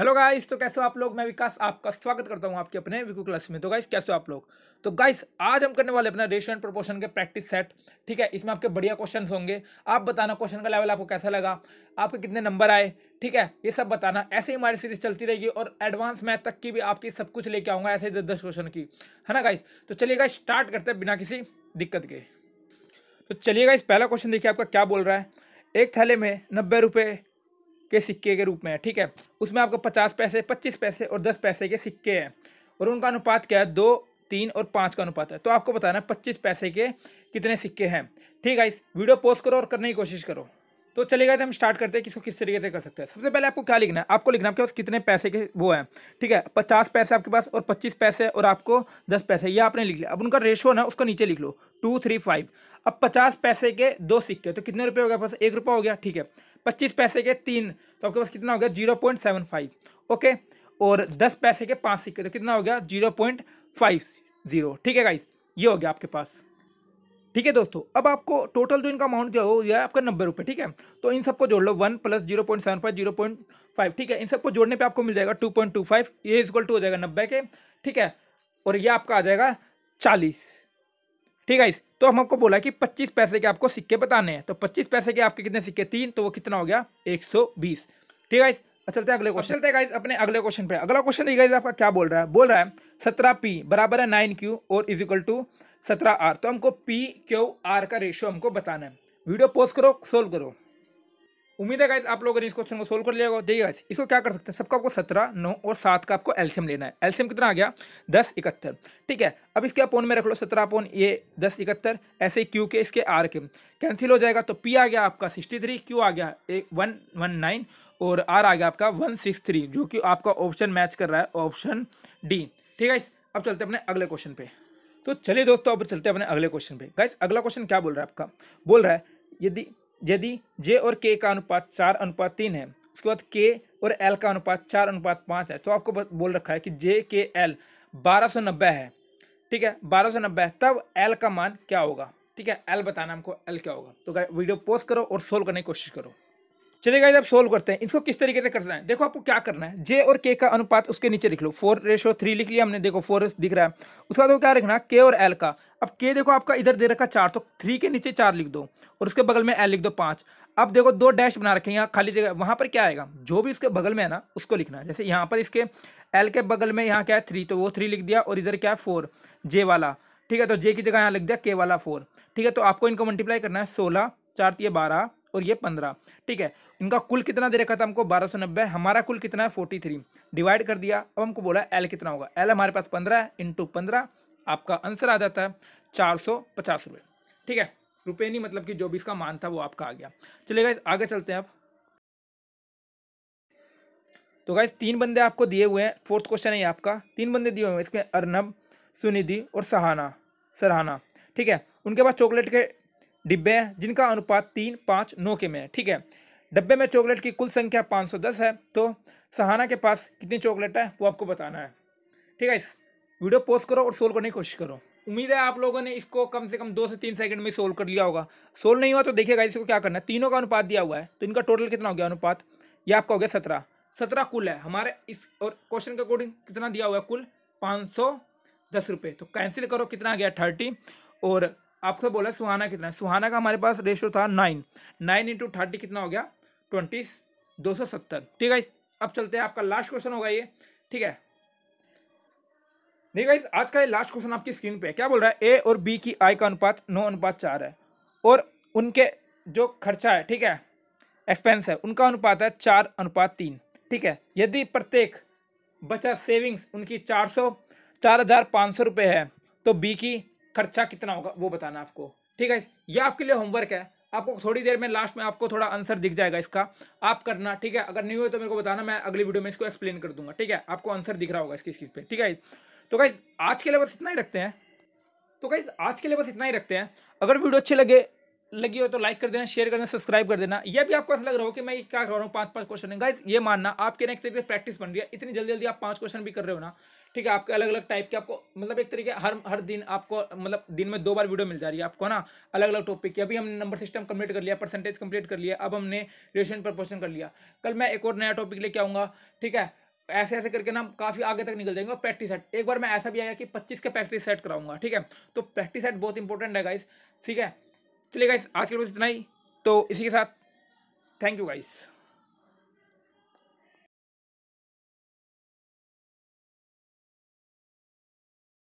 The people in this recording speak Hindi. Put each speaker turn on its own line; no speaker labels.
हेलो गाइस तो कैसे हो आप लोग मैं विकास आपका स्वागत करता हूं आपके अपने विकू क्लास में तो गाइस कैसे हो आप लोग तो गाइस आज हम करने वाले अपना रेशियो एंड प्रोपोर्शन के प्रैक्टिस सेट ठीक है इसमें आपके बढ़िया क्वेश्चंस होंगे आप बताना क्वेश्चन का लेवल आपको कैसा लगा आपके कितने नंबर आए ठीक है ये सब बताना ऐसे ही हमारी सीरीज चलती रहेगी और एडवांस मैथ तक की भी आपकी सब कुछ लेके आऊँगा ऐसे दस दस क्वेश्चन की है ना गाइस तो चलिए गाइस स्टार्ट करते हैं बिना किसी दिक्कत के तो चलिए गाइस पहला क्वेश्चन देखिए आपका क्या बोल रहा है एक थैले में नब्बे रुपये के सिक्के के रूप में है ठीक है उसमें आपको पचास पैसे पच्चीस पैसे और दस पैसे के सिक्के हैं और उनका अनुपात क्या है दो तीन और पाँच का अनुपात है तो आपको बताना है पच्चीस पैसे के कितने सिक्के हैं ठीक है इस वीडियो पोस्ट करो और करने की कोशिश करो तो चलेगा हम स्टार्ट करते हैं कि इसको किस तरीके से कर सकते हैं सबसे पहले आपको क्या लिखना है आपको लिखना है आपके पास कितने पैसे के वो हैं ठीक है पचास पैसे आपके पास और पच्चीस पैसे और आपको दस पैसे ये आपने लिख लिया अब उनका रेशो ना उसको नीचे लिख लो टू थ्री फाइव अब पचास पैसे के दो सिक्के तो कितने रुपये हो गया पास एक रुपया हो गया ठीक है पच्चीस पैसे के तीन तो आपके पास कितना हो गया zero point seven five okay और दस पैसे के पाँच सिक्के तो कितना हो गया जीरो पॉइंट फाइव जीरो ठीक है गाई ये हो गया आपके पास ठीक है दोस्तों अब आपको टोटल जो इनका अमाउंट दिया हो दिया आपका नब्बे रुपये ठीक है तो इन सबको जोड़ लो one plus zero point seven five zero point five ठीक है इन सबको जोड़ने पे आपको मिल जाएगा टू पॉइंट टू फाइव ये इक्वल टू हो जाएगा नब्बे के ठीक है और ये आपका आ जाएगा चालीस ठीक है तो हम आपको बोला कि पच्चीस पैसे के आपको सिक्के बताने हैं तो पच्चीस पैसे के आपके कितने सिक्के तीन तो वो कितना हो गया एक सौ बीस ठीक है चलते हैं अगले क्वेश्चन चलते हैं अपने अगले क्वेश्चन पे अगला क्वेश्चन देखिए आपका क्या बोल रहा है बोल रहा है सत्रह पी बराबर है नाइन क्यू और इज इक्वल टू सत्रह आर तो हमको पी क्यू आर का रेशियो हमको बताना है वीडियो पोस्ट करो सोल्व करो उम्मीद है आप लोगों ने इस क्वेश्चन को सोल्व कर लिया देखिए इसको क्या कर सकते हैं सबका आपको सत्रह नौ और सात का आपको एल्शियम लेना है एल्शियम कितना आ गया दस इकहत्तर ठीक है अब इसके अपोन में रख लो सत्रह अपोन ए दस इकहत्तर ऐसे क्यू के इसके आर के कैंसिल हो जाएगा तो पी आ गया आपका सिक्सटी थ्री क्यू आ गया एक वन वन नाइन और आर आ गया आपका वन सिक्स थ्री जो कि आपका ऑप्शन मैच कर रहा है ऑप्शन डी ठीक है अब चलते अपने अगले क्वेश्चन पर तो चलिए दोस्तों अब चलते हैं अपने अगले क्वेश्चन पे गाइस अगला क्वेश्चन क्या बोल रहा है आपका बोल रहा है यदि यदि जे और के का अनुपात चार अनुपात तीन है उसके बाद के और एल का अनुपात चार अनुपात पाँच है तो आपको बोल रखा है कि जे के एल बारह सौ नब्बे है ठीक है बारह सौ नब्बे तब एल का मान क्या होगा ठीक है एल बताना हमको एल क्या होगा तो वीडियो पोस्ट करो और सोल्व करने की कोशिश करो चलिए गाइज आप सोल्व करते हैं इसको किस तरीके से करना है देखो आपको क्या करना है जे और के का अनुपात उसके नीचे लिख लो फोर रेशो थ्री लिख लिया हमने देखो फोर दिख रहा है उसके बाद क्या रखना के और एल का अब के देखो आपका इधर दे रखा चार तो थ्री के नीचे चार लिख दो और उसके बगल में एल लिख दो पाँच अब देखो दो डैश बना रखे यहाँ खाली जगह वहाँ पर क्या आएगा जो भी उसके बगल में है ना उसको लिखना है जैसे यहाँ पर इसके एल के बगल में यहाँ क्या है थ्री तो वो थ्री लिख दिया और इधर क्या है फोर जे वाला ठीक है तो जे की जगह यहाँ लिख दिया के वाला फोर ठीक है तो आपको इनको मल्टीप्लाई करना है सोलह चार तीय बारह और ये पंद्रह ठीक है इनका कुल कितना दे रखा था हमको बारह सौ नब्बे हमारा कुल कितना है फोर्टी थ्री डिवाइड कर दिया अब हमको बोला एल कितना होगा एल हमारे पास पंद्रह है इंटू पंद्रह आपका आंसर आ जाता है चार सौ पचास रुपये ठीक है रुपये नहीं मतलब कि जो भी इसका मान था वो आपका आ गया चलिए आगे चलते हैं आप तो गाइज तीन बंदे आपको दिए हुए हैं फोर्थ क्वेश्चन है आपका तीन बंदे दिए हुए हैं इसमें अर्नब सुनिधि और सहाना सरहाना ठीक है उनके पास चॉकलेट के डिब्बे हैं जिनका अनुपात तीन पाँच नौ के में है ठीक है डब्बे में चॉकलेट की कुल संख्या पाँच सौ दस है तो सहाना के पास कितनी चॉकलेट है वो आपको बताना है ठीक है इस वीडियो पोस्ट करो और सोल्व करने की कोशिश करो उम्मीद है आप लोगों ने इसको कम से कम दो से तीन सेकंड में सोल्व कर लिया होगा सोल्व नहीं हुआ तो देखिएगा इसको क्या करना है तीनों का अनुपात दिया हुआ है तो इनका टोटल कितना हो गया अनुपात ये आपका हो गया सत्रह सत्रह कुल है हमारे इस और क्वेश्चन के अकॉर्डिंग कितना दिया हुआ है कुल पाँच सौ दस रुपये तो कैंसिल करो कितना आ गया थर्टी और आपसे बोला सुहाना कितना है सुहाना का हमारे पास रेशो था नाइन नाइन इंटू थर्टी कितना हो गया ट्वेंटी दो सौ सत्तर ठीक है अब चलते हैं आपका लास्ट क्वेश्चन होगा ये ठीक है देखा आज का ये लास्ट क्वेश्चन आपकी स्क्रीन पे है क्या बोल रहा है ए और बी की आय का अनुपात नौ अनुपात चार है और उनके जो खर्चा है ठीक है एक्सपेंस है उनका अनुपात है चार अनुपात तीन ठीक है यदि प्रत्येक बचत सेविंग्स उनकी चार सौ चार हज़ार पाँच सौ रुपये है तो बी की खर्चा कितना होगा वो बताना आपको ठीक है ये आपके लिए होमवर्क है आपको थोड़ी देर में लास्ट में आपको थोड़ा आंसर दिख जाएगा इसका आप करना ठीक है अगर नहीं हुए तो मेरे को बताना मैं अगली वीडियो में इसको एक्सप्लेन कर दूंगा ठीक है आपको आंसर दिख रहा होगा इसकी चीज़ पे ठीक है तो गाइज आज के लिए बस इतना ही रखते हैं तो गाइज आज के लिए बस इतना ही रखते हैं अगर वीडियो अच्छी लगे लगी हो तो लाइक कर देना शेयर कर देना सब्सक्राइब कर देना यह भी आपको ऐसा लग रहा हो कि मैं क्या कर रहा हूँ पांच पांच क्वेश्चन गाइज ये मानना आपके ना एक तरीके से प्रैक्टिस बन रही है इतनी जल्दी जल्दी आप पांच क्वेश्चन भी कर रहे हो ना ठीक है आपके अलग अलग टाइप के आपको मतलब एक तरीके हर हर दिन आपको मतलब दिन में दो बार वीडियो मिल जा रही है आपको ना अलग अलग टॉपिक की अभी हमने नंबर सिस्टम कंप्लीट कर लिया परसेंटेज कंप्लीट कर लिया अब हमने रिलेशन क्वेश्चन कर लिया कल मैं एक और नया टॉपिक लेके आऊँगा ठीक है ऐसे ऐसे करके ना काफ़ी आगे तक निकल जाएंगे और प्रैक्टिस सेट एक बार मैं ऐसा भी आया कि पच्चीस का प्रैक्टिस सेट कराऊंगा ठीक है तो प्रैक्टिस सेट बहुत इंपॉर्टेंट है गाइस ठीक है चलिए गाइस आज के लिए इतना ही तो इसी के साथ थैंक यू गाइस